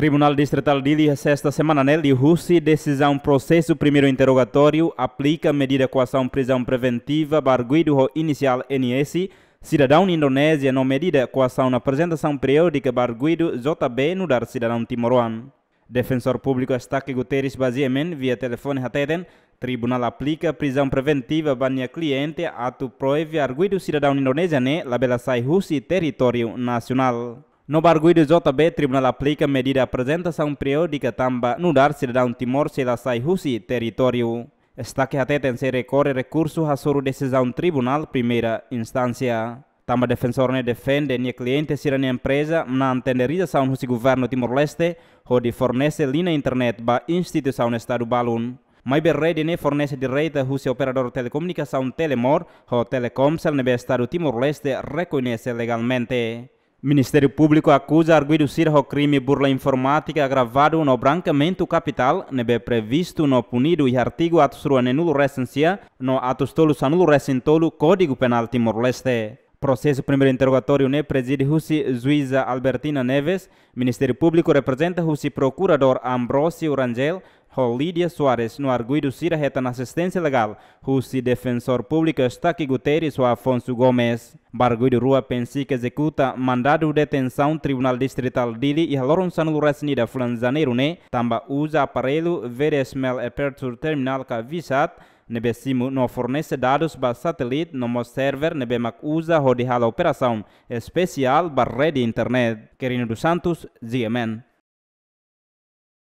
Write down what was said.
Tribunal Distrital de Ilha, sexta semana, né? Lihusi, decisão, processo, primeiro interrogatório, aplica medida coação, prisão preventiva, barguido inicial NS, cidadão Indonésia, não medida coação na apresentação periódica, barguido JB, no dar cidadão timoruan. Defensor público Estaque Guterres Baziemen, via telefone Hateden, tribunal aplica prisão preventiva, banha cliente, ato proeve, arguido cidadão Indonésia, né? Labela sai Rusi, território nacional. No arguido JB tribunal aplica medida apresentação periódica tamba no dar un timor si sai Husi territorio. Está que até tem se recorre recursos a su decisión tribunal primera instancia. Tamba defensor ne defende ni cliente si nia empresa na saun Husi governo Timor-Leste, de fornece línea internet ba institución Estado Balun. Mai berrede ne fornece direita husi operador telecomunicación Telemor, ho Telecomsel be Estado Timor-Leste reconhece legalmente. Ministério Público acusa arguido o crime burla informática agravado no brancamento capital, nebe previsto no punido e artigo atos rua nenulo recensia, no atos tolo sanulo recentolo Código Penal Timor-Leste. Processo primeiro interrogatório ne preside Rússi juíza Albertina Neves, Ministério Público representa Rússi procurador Ambrosio Rangel, Rolídia Soares no arguido Cira reta na assistência legal. Rusi defensor público Staque Guterres ou Afonso Gomes. Barguido Rua Pensi executa mandado de detenção Tribunal Distrital Dili e Loron Sanu Resnida Flanzaneiro né, Tamba usa aparelho VDSML Aperture Terminal que visat nebe simu fornece dados para satélite no mo server nebe mak usa hodi operação especial para rede internet. Querino dos Santos, ZMN.